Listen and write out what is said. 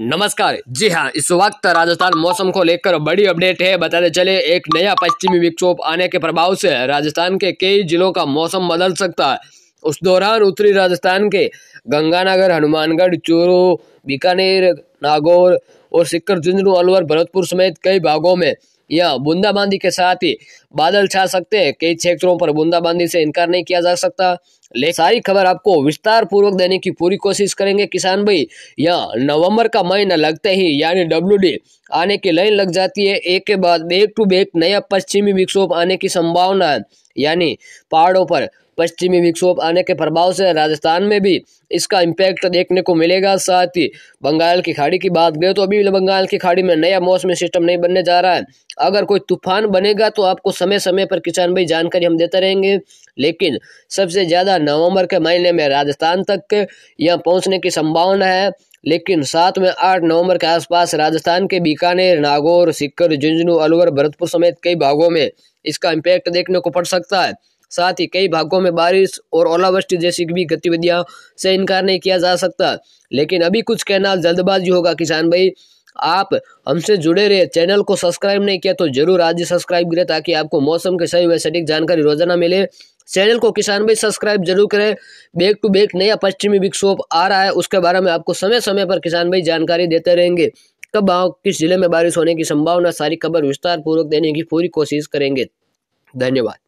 नमस्कार जी हाँ इस वक्त राजस्थान मौसम को लेकर बड़ी अपडेट है बताते चले एक नया पश्चिमी विक्षोभ आने के प्रभाव से राजस्थान के कई जिलों का मौसम बदल सकता है उस दौरान उत्तरी राजस्थान के गंगानगर हनुमानगढ़ चूरू बीकानेर नागौर और सिक्कर झुंझुनू अलवर भरतपुर समेत कई भागों में यह बूंदाबांदी के साथ ही बादल छा सकते हैं कई क्षेत्रों पर बूंदाबांदी से इनकार नहीं किया जा सकता ले सारी खबर आपको विस्तार पूर्वक देने की पूरी कोशिश करेंगे किसान भाई यहाँ नवंबर का महीना लगते ही यानी डब्ल्यू आने की लाइन लग जाती है एक के बाद बैक टू बैक नया पश्चिमी विक्षोभ आने की संभावना है यानी पहाड़ों पर पश्चिमी विक्षोभ आने के प्रभाव से राजस्थान में भी इसका इम्पैक्ट देखने को मिलेगा साथ ही बंगाल की खाड़ी की बात करें तो अभी बंगाल की खाड़ी में नया मौसमी सिस्टम नहीं बनने जा रहा है अगर कोई तूफान बनेगा तो आपको समय समय पर किसान भाई जानकारी हम देते रहेंगे लेकिन सबसे ज़्यादा नवंबर के महीने में राजस्थान तक यहाँ पहुँचने की संभावना है लेकिन सात में आठ नवंबर के आसपास राजस्थान के बीकानेर नागौर सिक्कर झुंझुनू अलवर भरतपुर समेत कई भागों में इसका इम्पैक्ट देखने को पड़ सकता है साथ ही कई भागों में बारिश और ओलावृष्टि जैसी भी गतिविधियां से इनकार नहीं किया जा सकता लेकिन अभी कुछ कहना जल्दबाजी होगा किसान भाई आप हमसे जुड़े रहे चैनल को सब्सक्राइब नहीं किया तो जरूर आज ही सब्सक्राइब करें ताकि आपको मौसम के सही व सटीक जानकारी रोजाना मिले चैनल को किसान भाई सब्सक्राइब जरूर करें बैक टू बैक नया पश्चिमी विक्षोभ आ रहा है उसके बारे में आपको समय समय पर किसान भाई जानकारी देते रहेंगे कब आओ किस जिले में बारिश होने की संभावना सारी खबर विस्तार पूर्वक देने की पूरी कोशिश करेंगे धन्यवाद